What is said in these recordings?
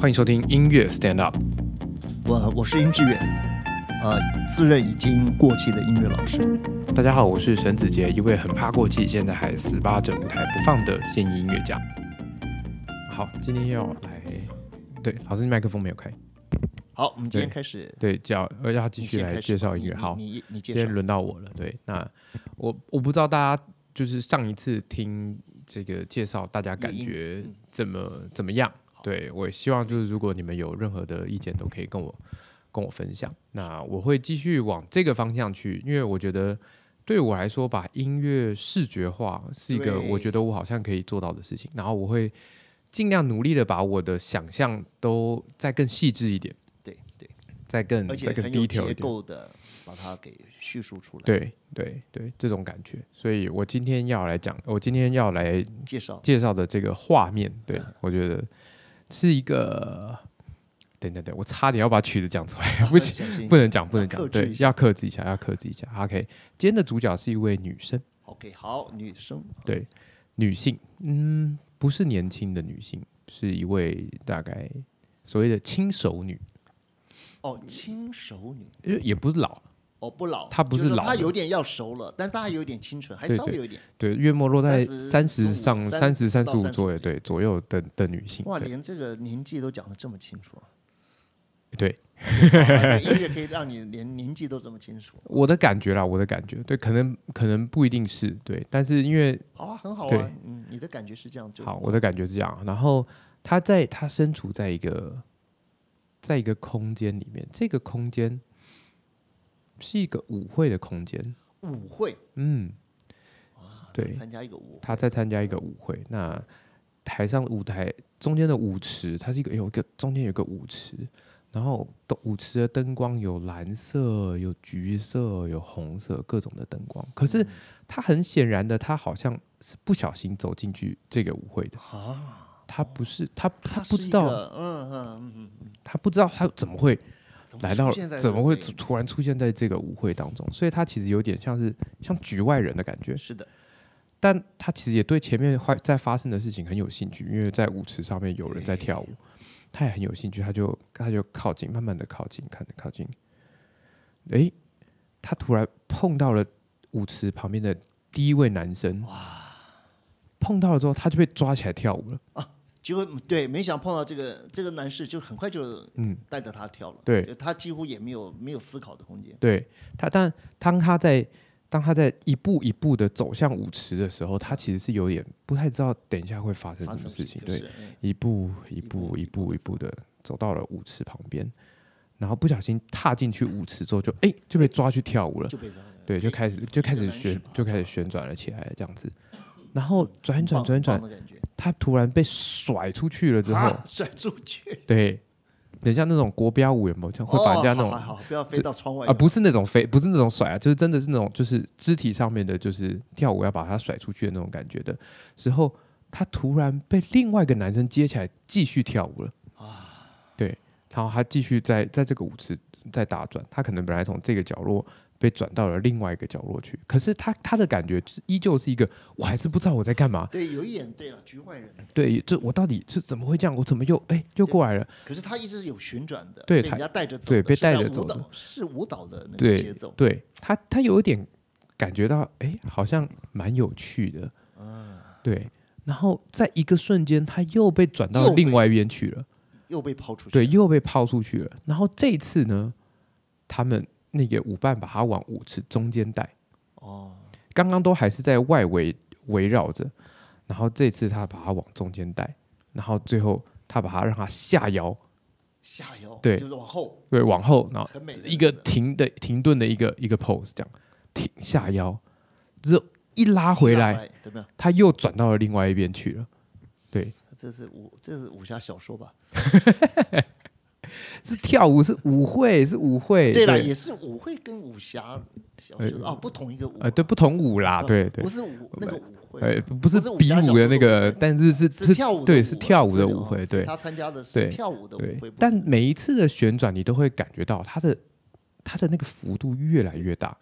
欢迎收听音乐 Stand Up。我我是殷志远，呃，自认已经过气的音乐老师。大家好，我是沈子杰，一位很怕过气，现在还死扒着舞台不放的现役音乐家。好，今天要来，对，老师你麦克风没有开。好，我们今天开始，对，叫要继续来介绍音乐。好，你你介绍，今天轮到我了。对，那我我不知道大家就是上一次听这个介绍，大家感觉怎么怎么样？对，我也希望就是如果你们有任何的意见，都可以跟我跟我分享。那我会继续往这个方向去，因为我觉得对我来说，把音乐视觉化是一个我觉得我好像可以做到的事情。然后我会尽量努力的把我的想象都再更细致一点。对对，再更，再更低调一点的把它给叙述出来。对对对，这种感觉。所以我今天要来讲，我今天要来介绍介绍的这个画面，对 我觉得。是一个，等等等，我差点要把曲子讲出来，不行，不能讲，不能讲，对，要克制一下，要克制一下。OK，今天的主角是一位女生。OK，好，女生，对，女性，嗯，不是年轻的女性，是一位大概所谓的轻熟女。哦，轻熟女，也不是老。哦，不老，他不是老，他有点要熟了，但他还有点清纯，还稍微有一点。对，月末落在三十上，三十、三十五左右，对左右的的女性。哇，连这个年纪都讲的这么清楚。对，音乐可以让你连年纪都这么清楚。我的感觉啦，我的感觉，对，可能可能不一定是对，但是因为哦，很好啊，嗯，你的感觉是这样，好，我的感觉是这样。然后他在他身处在一个，在一个空间里面，这个空间。是一个舞会的空间，舞会，嗯，对，参加一个舞，他在参加一个舞会。那台上舞台中间的舞池，它是一个有一个中间有一个舞池，然后舞池的灯光有蓝色、有橘色、有红色，各种的灯光。可是他很显然的，他好像是不小心走进去这个舞会的啊，他不是他他不知道，嗯嗯嗯，他不知道他怎么会。来到了，怎么会突然出现在这个舞会当中？所以他其实有点像是像局外人的感觉。是的，但他其实也对前面发在发生的事情很有兴趣，因为在舞池上面有人在跳舞，他也很有兴趣，他就他就靠近，慢慢的靠近，看着靠近。诶，他突然碰到了舞池旁边的第一位男生，哇！碰到了之后，他就被抓起来跳舞了。结果对，没想碰到这个这个男士，就很快就嗯带着他跳了。对他几乎也没有没有思考的空间。对他，但当他在当他在一步一步的走向舞池的时候，他其实是有点不太知道等一下会发生什么事情。对，一步一步一步一步的走到了舞池旁边，然后不小心踏进去舞池之后，就 哎就被抓去跳舞了。对，就开始就开始旋就开始旋转了起来这样子，然后转转转转他突然被甩出去了之后，甩出去。对，等下那种国标舞，有没有？像会把人家那种，不要飞到窗外啊！不是那种飞，不是那种甩啊，就是真的是那种，就是肢体上面的，就是跳舞要把他甩出去的那种感觉的时候，他突然被另外一个男生接起来，继续跳舞了啊！对，然后他继续在在这个舞池在打转，他可能本来从这个角落。被转到了另外一个角落去，可是他他的感觉是依旧是一个，我还是不知道我在干嘛。对，有一眼对了，局外人。对，这我到底是怎么会这样？我怎么又哎又过来了？可是他一直有旋转的，被人家带着走，对，被带着走的，是舞蹈的那个节奏。对他，他有一点感觉到，哎，好像蛮有趣的。嗯，对。然后在一个瞬间，他又被转到另外一边去了，又被抛出去。对，又被抛出去了。然后这次呢，他们。那个舞伴把他往舞池中间带，哦，刚刚都还是在外围围绕着，然后这次他把他往中间带，然后最后他把他让他下腰，下腰，对，就是往后，对，往后，然后很美，一个停的停顿的一个一个 pose，这样停下腰，之后一拉回来，怎么样？他又转到了另外一边去了，对，这是武，这是武侠小说吧？是跳舞，是舞会，是舞会。对了，也是舞会跟武侠小说哦，不同一个舞。呃，对，不同舞啦，对对，不是舞那个舞会，不是比舞的那个，但是是是跳舞，对，是跳舞的舞会，对，他参加的是跳舞的舞会。但每一次的旋转，你都会感觉到他的他的那个幅度越来越大，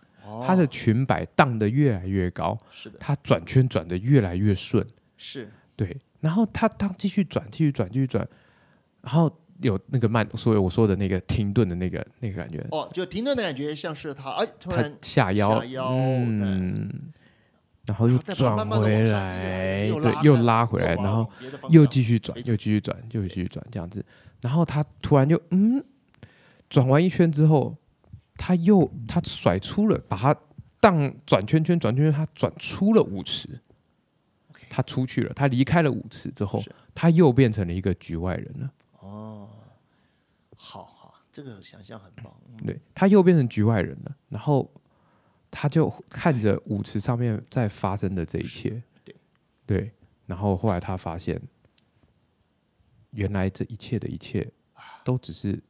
他的裙摆荡的越来越高，是的，他转圈转的越来越顺，是对。然后他他继续转，继续转，继续转，然后。有那个慢，所以我说的那个停顿的那个那个感觉。哦，就停顿的感觉，像是他哎，突然下腰，下腰，嗯，然后又转回来，对，又拉回来，然后又继续转，又继续转，又继续转这样子。然后他突然就嗯，转完一圈之后，他又他甩出了，把他当转圈圈转圈圈，他转出了舞池，他出去了，他离开了舞池之后，他又变成了一个局外人了，哦。好好，这个想象很棒。对，他又变成局外人了，然后他就看着舞池上面在发生的这一切。对，对。然后后来他发现，原来这一切的一切，都只是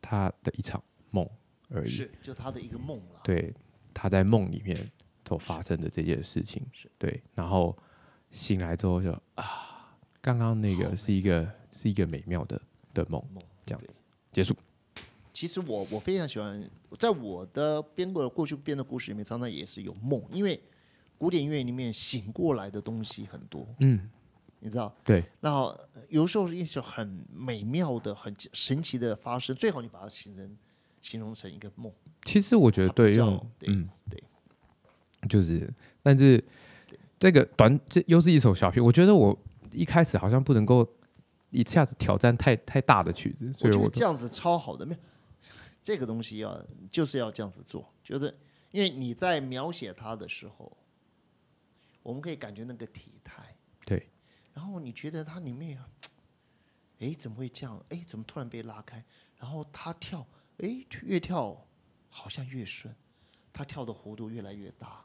他的一场梦而已。是，就他的一个梦。对，他在梦里面所发生的这件事情。是，对。然后醒来之后就啊，刚刚那个是一个是一个美妙的的梦，这样子。结束。其实我我非常喜欢，在我的编过过去编的故事里面，常常也是有梦，因为古典音乐里面醒过来的东西很多。嗯，你知道？对。然后有时候是一首很美妙的、很神奇的发生，最好你把它形容形容成一个梦。其实我觉得对，用嗯对，就是，但是这个短这又是一首小品，我觉得我一开始好像不能够。一下子挑战太太大的曲子，我觉得这样子超好的。没有这个东西啊，就是要这样子做。觉得，因为你在描写他的时候，我们可以感觉那个体态。对。然后你觉得他里面，哎，怎么会这样？哎，怎么突然被拉开？然后他跳，哎，越跳好像越顺，他跳的弧度越来越大，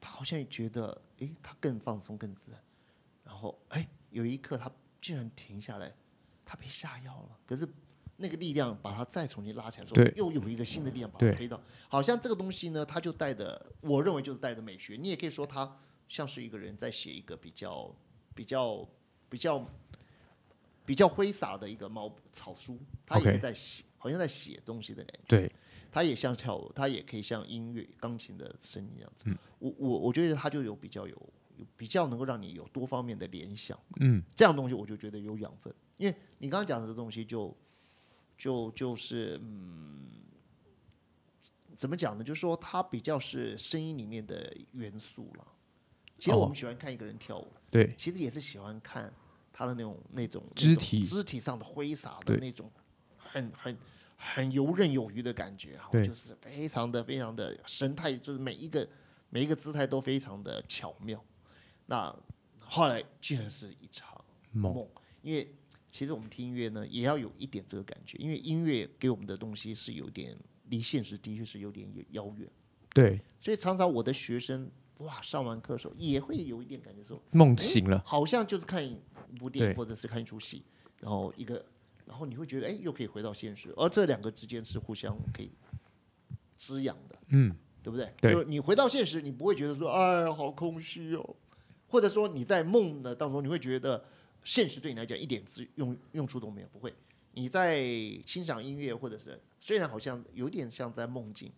他好像觉得，哎，他更放松、更自然。然后，哎，有一刻他。竟然停下来，他被下药了。可是那个力量把他再重新拉起来的时候，又有一个新的力量把他推到。好像这个东西呢，他就带着，我认为就是带着美学。你也可以说他像是一个人在写一个比较、比较、比较、比较挥洒的一个毛草书。他也在写，好像在写东西的感对，他也像跳，舞，他也可以像音乐钢琴的声音一样子。我我我觉得他就有比较有。比较能够让你有多方面的联想，嗯，这样东西我就觉得有养分，因为你刚刚讲的这东西就就就是嗯，怎么讲呢？就是说它比较是声音里面的元素了。其实我们喜欢看一个人跳舞，对，其实也是喜欢看他的那种那种肢体肢体上的挥洒的那种很很很游刃有余的感觉，然后就是非常的非常的神态，就是每一个每一个姿态都非常的巧妙。那后来竟然是一场梦，因为其实我们听音乐呢，也要有一点这个感觉，因为音乐给我们的东西是有点离现实，的确是有点遥远。对。所以常常我的学生哇，上完课时候也会有一点感觉说梦醒了，好像就是看一部电影或者是看一出戏，然后一个，然后你会觉得哎，又可以回到现实，而这两个之间是互相可以滋养的，嗯，对不对？就是你回到现实，你不会觉得说哎，好空虚哦。或者说你在梦的当中，你会觉得现实对你来讲一点是用用处都没有，不会。你在欣赏音乐，或者是虽然好像有点像在梦境，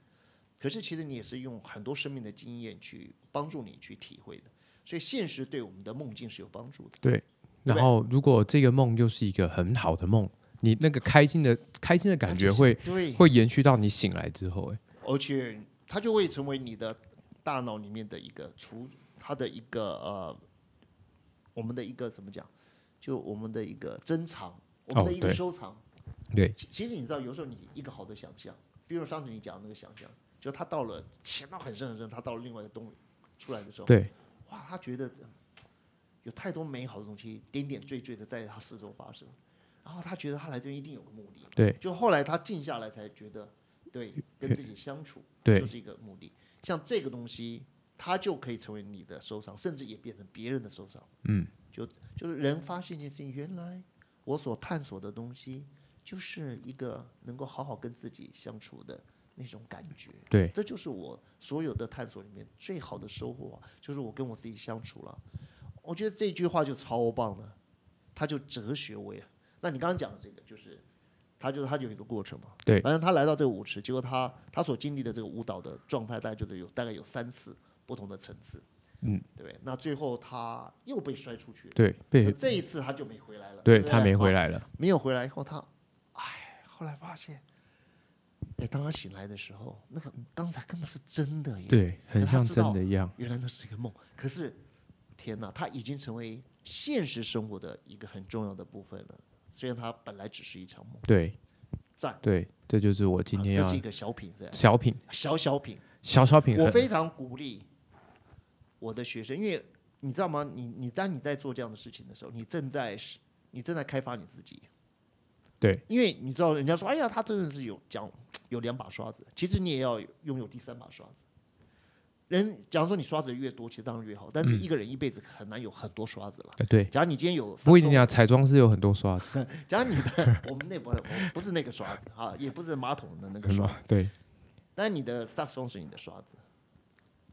可是其实你也是用很多生命的经验去帮助你去体会的。所以现实对我们的梦境是有帮助的。对。然后，如果这个梦又是一个很好的梦，你那个开心的开心的感觉会会延续到你醒来之后，哎。而且它就会成为你的大脑里面的一个储。他的一个呃，我们的一个怎么讲？就我们的一个珍藏，我们的一个收藏。对，其实你知道，有时候你一个好的想象，比如上次你讲的那个想象，就他到了潜到很深很深，他到了另外一个洞里出来的时候，对，哇，他觉得有太多美好的东西点点缀缀的在他四周发生，然后他觉得他来这边一定有个目的。对，就后来他静下来才觉得，对，跟自己相处，对，就是一个目的。像这个东西。他就可以成为你的收藏，甚至也变成别人的收藏。嗯，就就是人发现一件事情，原来我所探索的东西，就是一个能够好好跟自己相处的那种感觉。对，这就是我所有的探索里面最好的收获，就是我跟我自己相处了。我觉得这句话就超棒的，它就哲学味。那你刚刚讲的这个，就是他就是他有一个过程嘛？对，反正他来到这个舞池，结果他他所经历的这个舞蹈的状态，大概就得有大概有三次。不同的层次，嗯，对。那最后他又被摔出去了，对，被这一次他就没回来了，对他没回来了，没有回来以后，他，哎，后来发现，哎，当他醒来的时候，那个刚才根本是真的，对，很像真的一样，原来那是一个梦。可是，天哪，他已经成为现实生活的一个很重要的部分了，虽然他本来只是一场梦，对，赞，对，这就是我今天这是一个小品，小品，小小品，小小品，我非常鼓励。我的学生，因为你知道吗？你你当你在做这样的事情的时候，你正在是，你正在开发你自己。对。因为你知道，人家说，哎呀，他真的是有讲有两把刷子。其实你也要拥有第三把刷子。人，假如说你刷子越多，其实当然越好。但是一个人一辈子很难有很多刷子了。对。假如你今天有，我跟你讲，彩妆是有很多刷子。假如你的，我们内部不是那个刷子啊，也不是马桶的那个刷。对。但你的 Sass 妆是你的刷子。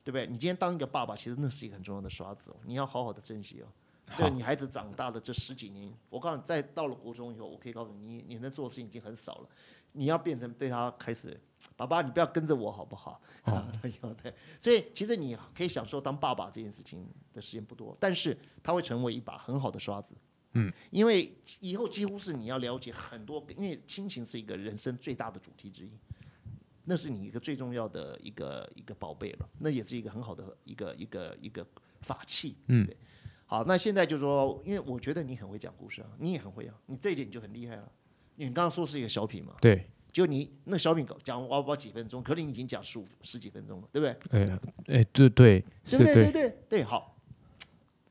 对不对？你今天当一个爸爸，其实那是一个很重要的刷子，你要好好的珍惜哦。这女孩子长大的这十几年，我告诉你，在到了国中以后，我可以告诉你，你能做的事情已经很少了。你要变成对他开始，爸爸，你不要跟着我好不好？好 的，好的。所以其实你可以享受当爸爸这件事情的时间不多，但是他会成为一把很好的刷子。嗯，因为以后几乎是你要了解很多，因为亲情是一个人生最大的主题之一。那是你一个最重要的一个一个宝贝了，那也是一个很好的一个一个一个法器，嗯，对？好，那现在就说，因为我觉得你很会讲故事啊，你也很会啊，你这一点你就很厉害了。你刚刚说是一个小品嘛？对，就你那小品讲，我不知道几分钟，可能已经讲十五十几分钟了，对不对？哎哎，对对，对对对对对，好，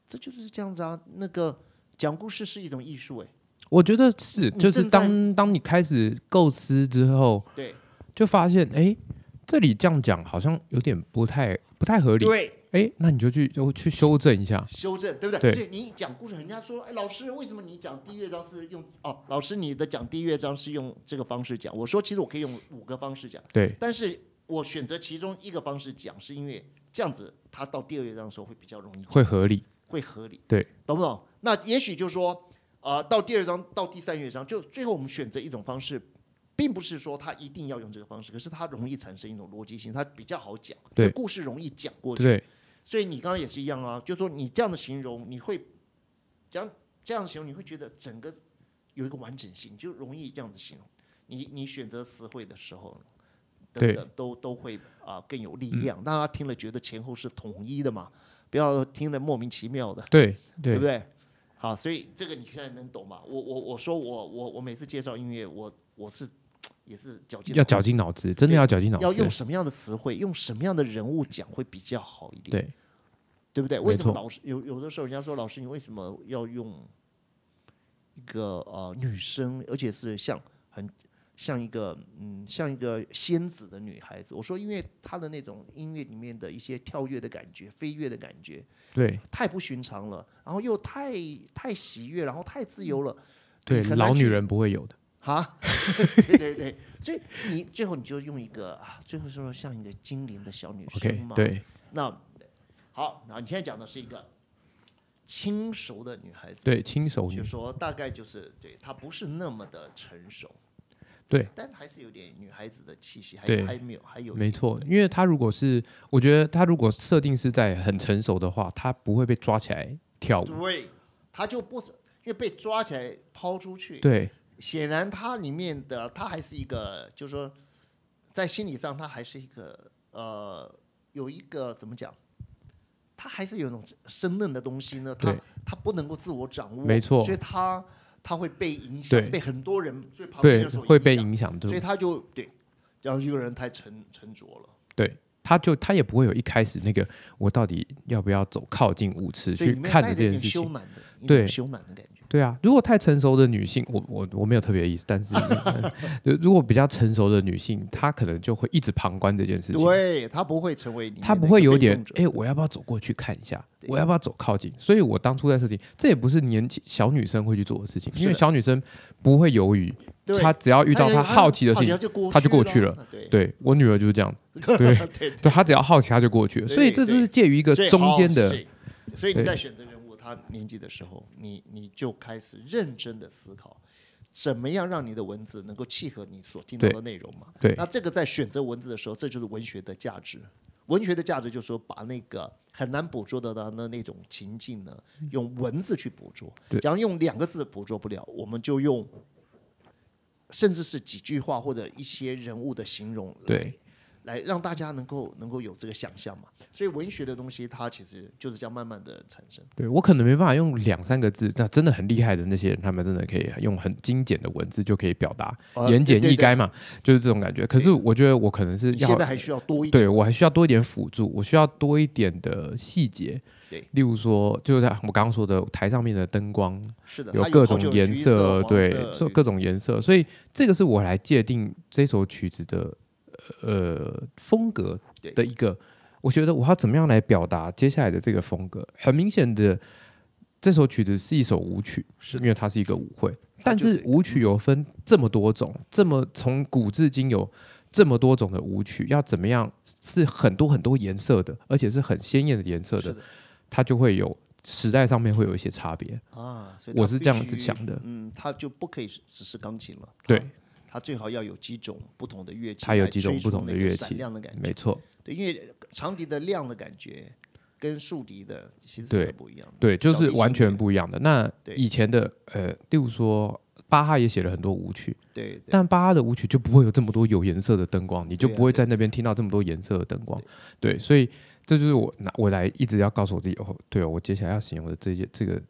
这就是这样子啊。那个讲故事是一种艺术哎，我觉得是，就是当当你开始构思之后，对。就发现，哎，这里这样讲好像有点不太不太合理。对，哎，那你就去就去修正一下。修正，对不对？对。你讲故事，人家说，哎，老师，为什么你讲第一乐章是用？哦，老师，你的讲第一乐章是用这个方式讲。我说，其实我可以用五个方式讲。对。但是，我选择其中一个方式讲，是因为这样子，他到第二乐章的时候会比较容易。会合理，会合理。对，懂不懂？那也许就说，啊，到第二章到第三乐章，就最后我们选择一种方式。并不是说他一定要用这个方式，可是他容易产生一种逻辑性，他比较好讲，对故事容易讲过去，对。所以你刚刚也是一样啊，就说你这样的形容，你会讲这样的形容，你会觉得整个有一个完整性，就容易这样子形容。你你选择词汇的时候，等等都都会啊更有力量，大家听了觉得前后是统一的嘛，不要听得莫名其妙的，对对，对不对？好，所以这个你现在能懂吗？我我我说我我我每次介绍音乐，我我是。也是绞尽要绞尽脑汁，真的要绞尽脑汁。要用什么样的词汇，用什么样的人物讲会比较好一点？对，对不对？为什么老师有有的时候，人家说老师，你为什么要用一个呃女生，而且是像很像一个嗯像一个仙子的女孩子？我说，因为她的那种音乐里面的一些跳跃的感觉、飞跃的感觉，对，太不寻常了。然后又太太喜悦，然后太自由了。对，老女人不会有的。哈，对对对，所以你最后你就用一个啊，最后说像一个精灵的小女生嘛。O K，对。那好，那你现在讲的是一个轻熟的女孩子。对，轻熟。就说大概就是，对她不是那么的成熟。对。但还是有点女孩子的气息，还还没有，还有。没错，因为她如果是，我觉得她如果设定是在很成熟的话，她不会被抓起来跳舞。对。她就不因为被抓起来抛出去。对。显然，它里面的它还是一个，就是说，在心理上，它还是一个，呃，有一个怎么讲，它还是有一种生嫩的东西呢。它它不能够自我掌握，没错。所以它它会被影响，被很多人最旁边的所影响。会被影响，所以他就对，然后一个人太沉沉着了。对。她就她也不会有一开始那个我到底要不要走靠近舞池去看这件事情，对满的感觉，对啊。如果太成熟的女性，我我我没有特别意思，但是 如果比较成熟的女性，她可能就会一直旁观这件事情，对她不会成为你，她会有点哎，我要不要走过去看一下，我要不要走靠近？所以我当初在设定，这也不是年轻小女生会去做的事情，因为小女生不会犹豫。他只要遇到他好奇的事情，他就过去了。对，我女儿就是这样。对，对，他 只要好奇，他就过去了。所以这就是介于一个中间的。所以你在选择人物他年纪的时候，你你就开始认真的思考，怎么样让你的文字能够契合你所听到的内容嘛？对。那这个在选择文字的时候，这就是文学的价值。文学的价值就是说，把那个很难捕捉得到的那种情境呢，用文字去捕捉。对。假如用两个字捕捉不了，我们就用。甚至是几句话或者一些人物的形容。对。来让大家能够能够有这个想象嘛，所以文学的东西它其实就是这样慢慢的产生。对我可能没办法用两三个字，那真的很厉害的那些人，他们真的可以用很精简的文字就可以表达，言简意赅嘛，就是这种感觉。可是我觉得我可能是现在还需要多一点，对我还需要多一点辅助，我需要多一点的细节。对，例如说，就是我刚刚说的台上面的灯光，是的，有各种颜色，对，各种颜色，所以这个是我来界定这首曲子的。呃，风格的一个，我觉得我要怎么样来表达接下来的这个风格？很明显的，这首曲子是一首舞曲，是因为它是一个舞会。但是舞曲有分这么多种，这么从古至今有这么多种的舞曲，要怎么样？是很多很多颜色的，而且是很鲜艳的颜色的，它就会有时代上面会有一些差别啊。我是这样子想的，嗯，它就不可以只是钢琴了，对。它最好要有几种不同的乐器，它有几种不同的乐器，亮的感觉，没错。对，因为长笛的亮的感觉跟竖笛的其实是不一样，对，就是完全不一样的。那以前的呃，例如说巴哈也写了很多舞曲，对，但巴哈的舞曲就不会有这么多有颜色的灯光，你就不会在那边听到这么多颜色的灯光。对，所以这就是我拿我来一直要告诉我自己哦，对哦，我接下来要形容的这些这个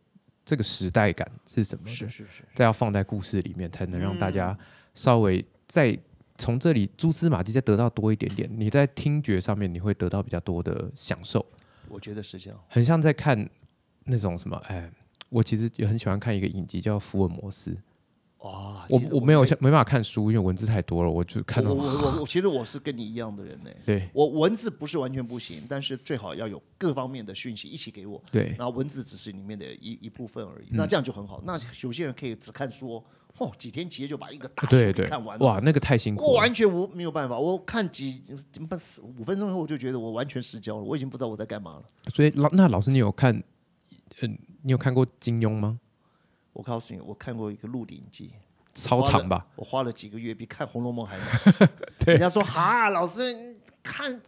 这个时代感是什么？是是是，再要放在故事里面，才能让大家。稍微再从这里蛛丝马迹再得到多一点点，你在听觉上面你会得到比较多的享受。我觉得是这样，很像在看那种什么哎，我其实也很喜欢看一个影集叫《福尔摩斯》。哇，我我没有没办法看书，因为文字太多了，我就看。到。我我我其实我是跟你一样的人呢。对。我文字不是完全不行，但是最好要有各方面的讯息一起给我。对。然后文字只是里面的一一部分而已，那这样就很好。那有些人可以只看书。哦，几天几夜就把一个大书看完，哇，那个太辛苦，我完全无没有办法。我看几不五分钟后，我就觉得我完全失焦了，我已经不知道我在干嘛了。所以老那老师，你有看，嗯，你有看过金庸吗？我告诉你，我看过一个《鹿鼎记》，超长吧？我花了几个月，比看《红楼梦》还难。人家说哈，老师，看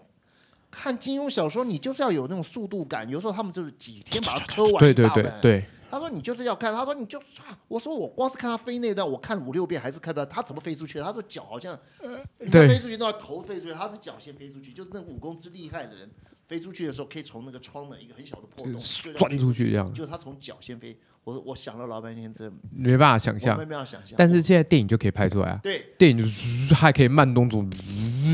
看金庸小说，你就是要有那种速度感。有时候他们就是几天把它磕完。对对对对。他说你就是要看，他说你就刷。我说我光是看他飞那段，我看五六遍还是看到他怎么飞出去。他说脚好像，他飞出去那头飞出去，他是脚先飞出去。就那武功之厉害的人，飞出去的时候可以从那个窗的一个很小的破洞钻出去一样。就是他从脚先飞。我我想了老半天，这没办法想象，没办法想象。但是现在电影就可以拍出来啊。对，电影就还可以慢动作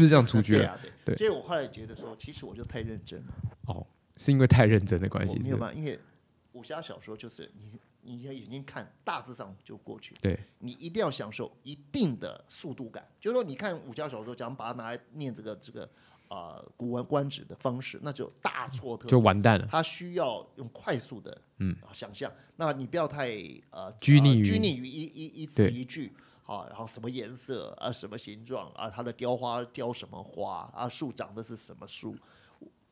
这样出去啊。对。所以我后来觉得说，其实我就太认真了。哦，是因为太认真的关系。没有办法，因为。武侠小说就是你，你要眼睛看，大致上就过去。对，你一定要享受一定的速度感，就是说，你看武侠小说，假如把它拿来念这个这个啊《古文观止》的方式，那就大错特错就完蛋了。它需要用快速的嗯想象，那你不要太呃拘泥于拘泥于一一一字一句啊，然后什么颜色啊，什么形状啊，它的雕花雕什么花啊，树长的是什么树。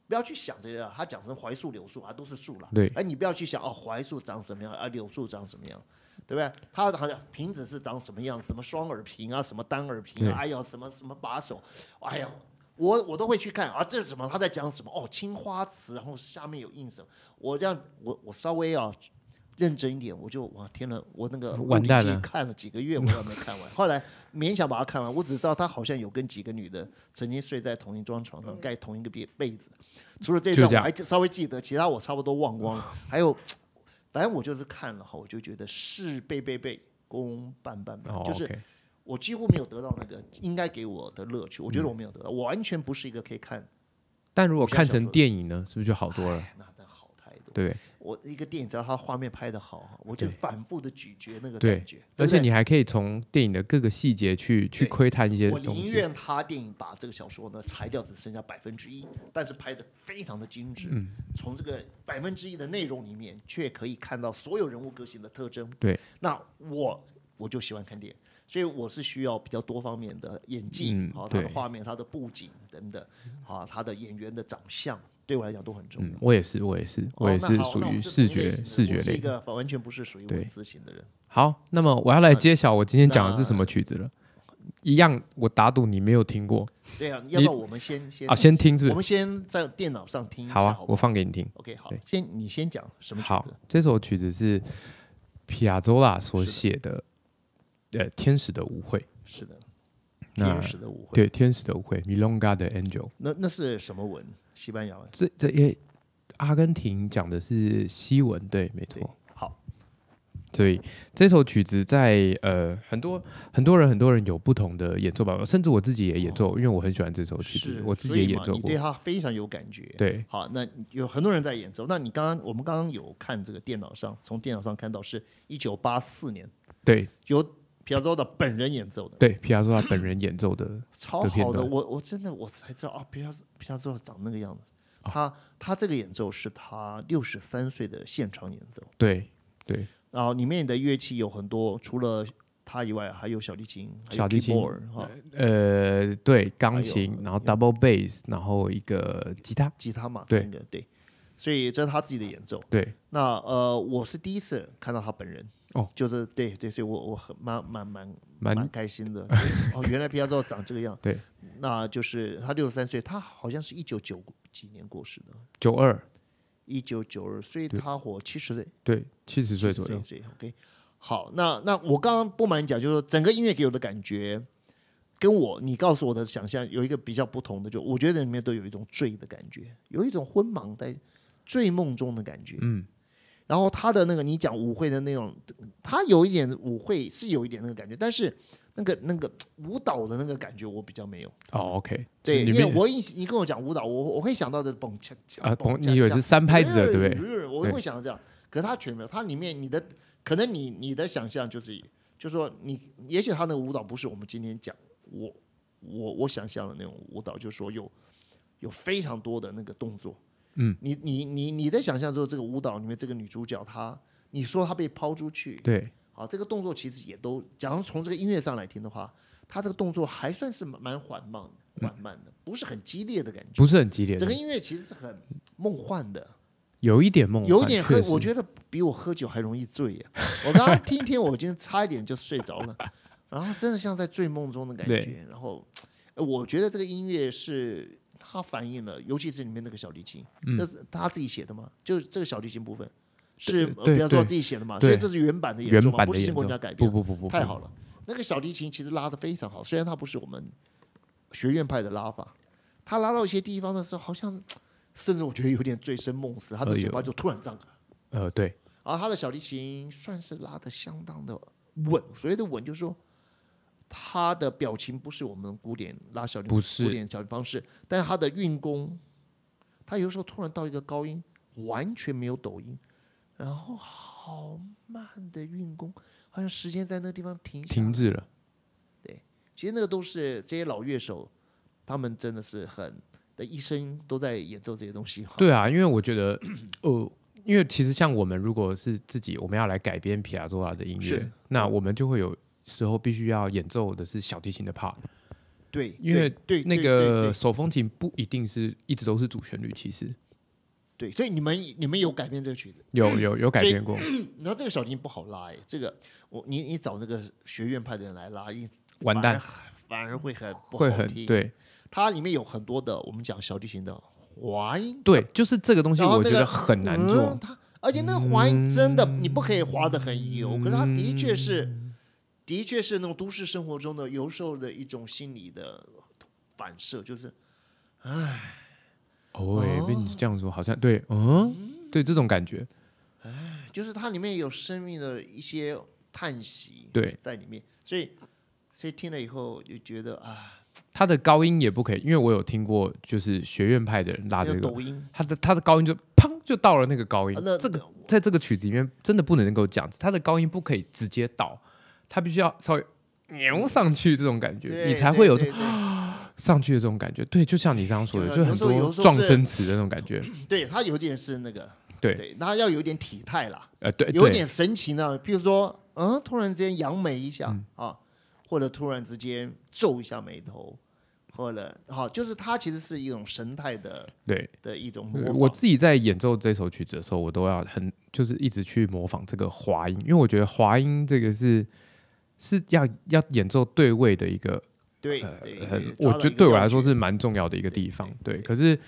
不要去想这些，他讲成槐树、柳树啊，都是树了。对，哎，你不要去想哦，槐树长什么样啊，柳树长什么样，对不对？他好像瓶子是长什么样，什么双耳瓶啊，什么单耳瓶啊，哎呀，什么什么把手，哎呀，我我都会去看啊，这是什么？他在讲什么？哦，青花瓷，然后下面有印什么？我这样，我我稍微啊。认真一点，我就哇天呐，我那个 完蛋了，看了几个月我也没看完，后来勉强把它看完。我只知道他好像有跟几个女的曾经睡在同一张床上，盖同一个被被子。除了这段我还稍微记得，其他我差不多忘光了。还有，反正我就是看了哈，我就觉得是倍倍倍，公半半半，就是我几乎没有得到那个应该给我的乐趣。我觉得我没有得到，我完全不是一个可以看。但如果看成电影呢，是不是就好多了？那好太多。对。我一个电影，只要它画面拍的好，我就反复的咀嚼那个感觉。对，而且你还可以从电影的各个细节去去窥探一些东西。我宁愿他电影把这个小说呢裁掉，只剩下百分之一，但是拍的非常的精致。嗯。从这个百分之一的内容里面，却可以看到所有人物个性的特征。对。那我我就喜欢看电影，所以我是需要比较多方面的演技，好，他的画面、他的布景等等，啊，他的演员的长相。对我来讲都很重要。我也是，我也是，我也是属于视觉视觉类，一个完全不是属于文字型的人。好，那么我要来揭晓我今天讲的是什么曲子了。一样，我打赌你没有听过。对啊，要不要我们先先啊先听是不是？我们先在电脑上听一下。好啊，我放给你听。OK，好，先你先讲什么曲子？好，这首曲子是皮亚佐拉所写的《呃天使的舞会》。是的。天使的舞会，对，天使的舞会，Milonga 的 Angel。那那是什么文？西班牙文？这这，因为阿根廷讲的是西文，对，没错。好，所以这首曲子在呃很多很多人很多人有不同的演奏版本，甚至我自己也演奏，因为我很喜欢这首曲子，我自己也演奏过。你对他非常有感觉，对。好，那有很多人在演奏。那你刚刚我们刚刚有看这个电脑上，从电脑上看到是一九八四年，对，有。皮亚佐拉本人演奏的，对，皮亚佐拉本人演奏的，超好的，我我真的我才知道啊，皮亚皮亚佐拉长那个样子，他他这个演奏是他六十三岁的现场演奏，对对，然后里面的乐器有很多，除了他以外，还有小提琴、小提琴哈，呃，对，钢琴，然后 double bass，然后一个吉他，吉他嘛，对对。对。所以这是他自己的演奏。对，那呃，我是第一次看到他本人，哦，就是对对，所以我我很蛮蛮蛮蛮开心的。哦，原来皮亚佐长这个样。对，那就是他六十三岁，他好像是一九九几年过世的。九二，一九九二，所以他活七十岁。对，七十岁左右。岁，OK。好，那那我刚刚不瞒你讲，就是整个音乐给我的感觉，跟我你告诉我的想象有一个比较不同的，就我觉得里面都有一种醉的感觉，有一种昏盲在。醉梦中的感觉，嗯，然后他的那个你讲舞会的那种，他有一点舞会是有一点那个感觉，但是那个那个舞蹈的那个感觉我比较没有。哦，OK，对，因为我一你跟我讲舞蹈，我我会想到的蹦恰恰，啊，蹦，你为是三拍子的，对不对？我会想到这样。可他却没有，他里面你的可能你你的想象就是，就说你也许他那个舞蹈不是我们今天讲，我我我想象的那种舞蹈，就是说有有非常多的那个动作。嗯，你你你你在想象说这个舞蹈里面这个女主角她，你说她被抛出去，对，好，这个动作其实也都，假如从这个音乐上来听的话，她这个动作还算是蛮缓慢的，缓慢的，不是很激烈的感觉，不是很激烈。整个音乐其实是很梦幻的，有一点梦，幻，有一点喝，我觉得比我喝酒还容易醉呀。我刚刚听一听，我今天差一点就睡着了，然后真的像在醉梦中的感觉。然后，我觉得这个音乐是。他反映了，尤其是里面那个小提琴，那是他自己写的嘛？就这个小提琴部分，是比方说自己写的嘛？所以这是原版的演奏，不是经过人家改编。不不不不，太好了，那个小提琴其实拉的非常好，虽然它不是我们学院派的拉法，他拉到一些地方的时候，好像甚至我觉得有点醉生梦死，他的嘴巴就突然张开。呃，对。然后他的小提琴算是拉的相当的稳，所谓的稳就是说。他的表情不是我们古典拉小提古典小提方式，但是他的运弓，他有时候突然到一个高音，完全没有抖音，然后好慢的运功，好像时间在那个地方停，停滞了。对，其实那个都是这些老乐手，他们真的是很的一生都在演奏这些东西。对啊，因为我觉得，呃，因为其实像我们如果是自己我们要来改编皮亚佐拉的音乐，那我们就会有。时候必须要演奏的是小提琴的 part，对，因为对那个手风琴不一定是一直都是主旋律，其实，对，所以你们你们有改变这个曲子，有有有改变过。那 这个小提琴不好拉哎，这个我你你找那个学院派的人来拉，完蛋，反而会很会很对。它里面有很多的我们讲小提琴的滑音，对，就是这个东西我觉得很难做。它而且那个滑音真的你不可以滑的很油，可是它的确是。的确是那种都市生活中的有时候的一种心理的反射，就是唉，哦，被你这样说，好像对，嗯，对这种感觉，唉，就是它里面有生命的一些叹息，对，在里面，所以，所以听了以后就觉得啊，他的高音也不可以，因为我有听过就是学院派的人拉这个他的他的高音就砰就到了那个高音，那这个在这个曲子里面真的不能够这样，他的高音不可以直接到。它必须要稍微牛上去这种感觉，你才会有这 上去的这种感觉。对，就像你刚刚说的，就很多撞声词的那种感觉。对，它有点是那个，对，它要有点体态啦。呃，对，有点神奇的，比如说，嗯，突然之间扬眉一下啊，或者突然之间皱一下眉头，或者好，就是它其实是一种神态的，对的一种模仿。我自己在演奏这首曲子的时候，我都要很就是一直去模仿这个滑音，因为我觉得滑音这个是。是要要演奏对位的一个，对，很，我觉得对我来说是蛮重要的一个地方，对，可是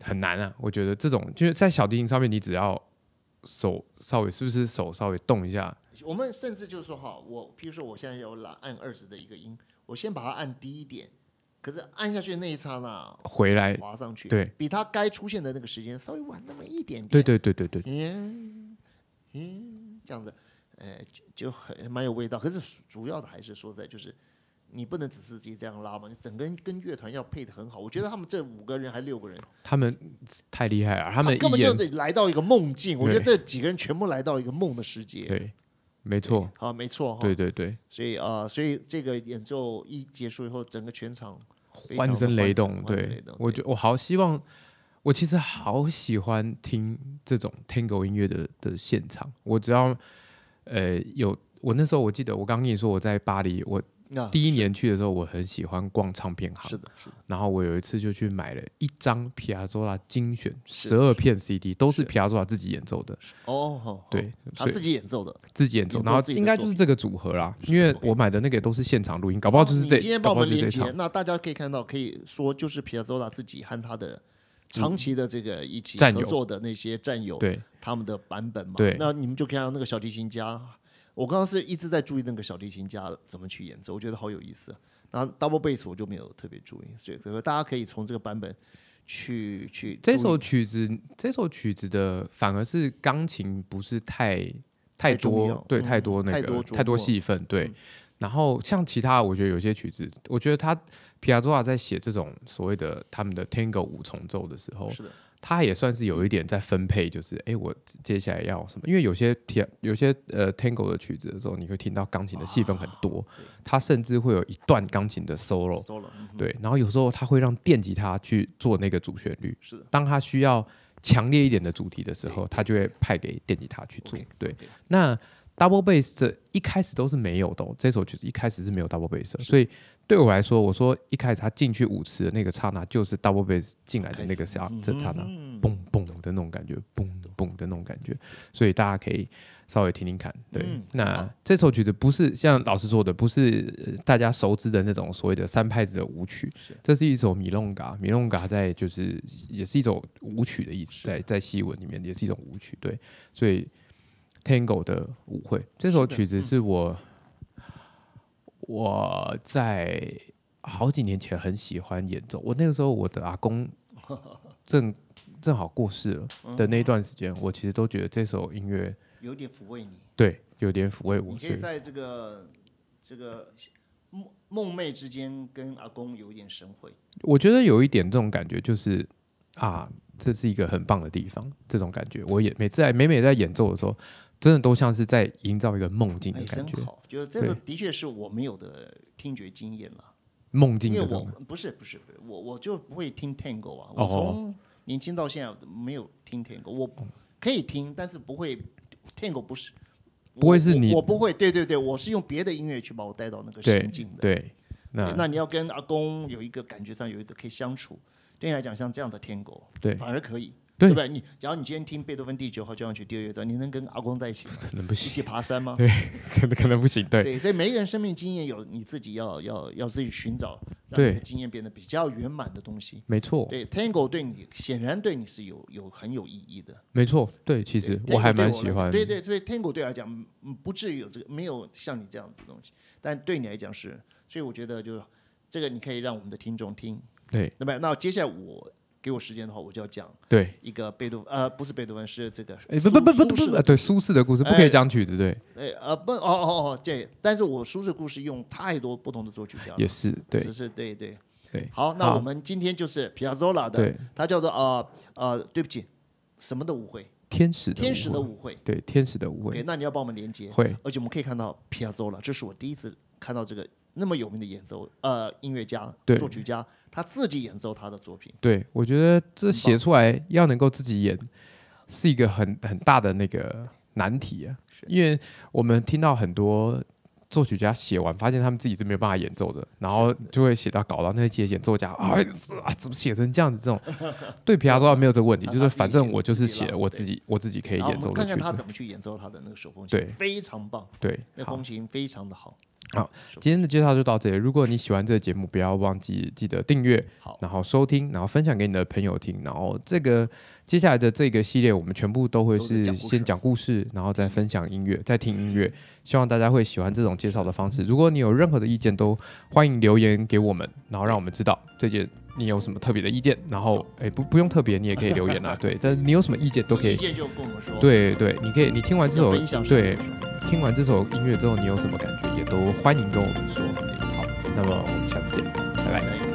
很难啊，我觉得这种就是在小提琴上面，你只要手稍微，是不是手稍微动一下？我们甚至就是说哈，我比如说我现在有拉按二十的一个音，我先把它按低一点，可是按下去那一刹那，回来滑上去，对，比它该出现的那个时间稍微晚那么一点点，对对对对对，嗯嗯，这样子。就就很蛮有味道。可是主要的还是说在，就是你不能只是自己这样拉嘛，你整个人跟乐团要配的很好。我觉得他们这五个人还是六个人，他们太厉害了。他们根本就来到一个梦境。我觉得这几个人全部来到一个梦的世界。对，没错，啊，没错，对对对。所以啊，所以这个演奏一结束以后，整个全场欢声雷动。对，我觉我好希望，我其实好喜欢听这种 tango 音乐的的现场。我只要。呃，有我那时候我记得，我刚跟你说我在巴黎，我第一年去的时候，我很喜欢逛唱片行。是的，是的。然后我有一次就去买了一张皮亚佐拉精选十二片 CD，都是皮亚佐拉自己演奏的。哦，对，他自己演奏的，自己演奏。然后应该就是这个组合啦，因为我买的那个都是现场录音，搞不好就是这。今天帮我们连接，那大家可以看到，可以说就是皮亚佐拉自己和他的。长期的这个一起合作的那些战友，对他们的版本嘛，对那你们就可以那个小提琴家，我刚刚是一直在注意那个小提琴家怎么去演奏，我觉得好有意思。那 double bass 我就没有特别注意，所以可能大家可以从这个版本去去。这首曲子，这首曲子的反而是钢琴不是太太多，对太多那个太多戏份，对。然后像其他，我觉得有些曲子，我觉得它。皮亚佐瓦在写这种所谓的他们的 Tango 五重奏的时候，他也算是有一点在分配，就是哎，我接下来要什么？因为有些 T 有些呃 Tango 的曲子的时候，你会听到钢琴的戏份很多，他甚至会有一段钢琴的 solo，solo，对，然后有时候他会让电吉他去做那个主旋律，是的。当他需要强烈一点的主题的时候，他就会派给电吉他去做。对，那 double bass 这一开始都是没有的，这首曲子一开始是没有 double bass，所以。对我来说，我说一开始他进去舞池的那个刹那，就是 double bass 进来的那个刹这刹那，嘣嘣的那种感觉，嘣嘣的那种感觉，所以大家可以稍微听听看。对，那这首曲子不是像老师说的，不是大家熟知的那种所谓的三拍子的舞曲，这是一首米 i 嘎，米 n 嘎在就是也是一种舞曲的意思，在在西文里面也是一种舞曲。对，所以 tango 的舞会这首曲子是我。我在好几年前很喜欢演奏。我那个时候，我的阿公 正正好过世了的那段时间，我其实都觉得这首音乐有点抚慰你。对，有点抚慰我。你可以在这个这个梦梦寐之间跟阿公有一点神会。我觉得有一点这种感觉，就是啊，这是一个很棒的地方。这种感觉，我也每次在每每在演奏的时候。真的都像是在营造一个梦境的感觉，就得这个的确是我没有的听觉经验了。梦境的为我不是不是不是，我我就不会听 Tango 啊，我从年轻到现在没有听 Tango，我可以听，但是不会 Tango，不是不会是你，我不会，对对对，我是用别的音乐去把我带到那个心境的。对，那那你要跟阿公有一个感觉上有一个可以相处，对你来讲像这样的 Tango，对，反而可以。对吧，你假如你今天听贝多芬第九号交响曲第二乐章，你能跟阿光在一起？可能不行。一起爬山吗？对，可能可能不行。对，所以每个人生命经验有你自己要要要自己寻找，让你的经验变得比较圆满的东西。没错。对，Tango 对你显然对你是有有很有意义的。没错。对，其实我还蛮喜欢。对对，所以 Tango 对来讲，嗯，不至于有这个没有像你这样子的东西，但对你来讲是。所以我觉得就是这个你可以让我们的听众听。对。那么，那接下来我。给我时间的话，我就要讲对一个贝多，呃，不是贝多芬，是这个。哎，不不不不不，对苏轼的故事，不可以讲曲子，对。哎，呃，不，哦哦哦，对，但是我苏轼故事用太多不同的作曲家也是，对，只是对对对。好，那我们今天就是皮亚佐拉的，他叫做啊啊，对不起，什么的舞会，天使天使的舞会，对，天使的舞会。对，那你要帮我们连接。会，而且我们可以看到皮亚佐拉，这是我第一次看到这个。那么有名的演奏，呃，音乐家、对作曲家，他自己演奏他的作品。对，我觉得这写出来要能够自己演，是一个很很大的那个难题啊。因为我们听到很多作曲家写完，发现他们自己是没有办法演奏的，然后就会写到搞到那些节奏家，哎，啊，怎么写成这样子？这种对皮亚佐拉没有这个问题，就是反正我就是写我自己，我自己可以演奏。的。看看他怎么去演奏他的那个手风琴，对，非常棒，对，那风琴非常的好。好，今天的介绍就到这里。如果你喜欢这个节目，不要忘记记得订阅，然后收听，然后分享给你的朋友听。然后这个。接下来的这个系列，我们全部都会是先讲故事，然后再分享音乐，再听音乐。希望大家会喜欢这种介绍的方式。如果你有任何的意见，都欢迎留言给我们，然后让我们知道这件你有什么特别的意见。然后，哎，不不用特别，你也可以留言啊。对，但是你有什么意见都可以。意见就跟我们说。对对，你可以，你听完这首对，听完这首音乐之后，你有什么感觉，也都欢迎跟我们说。好，那么我们下次见，拜拜。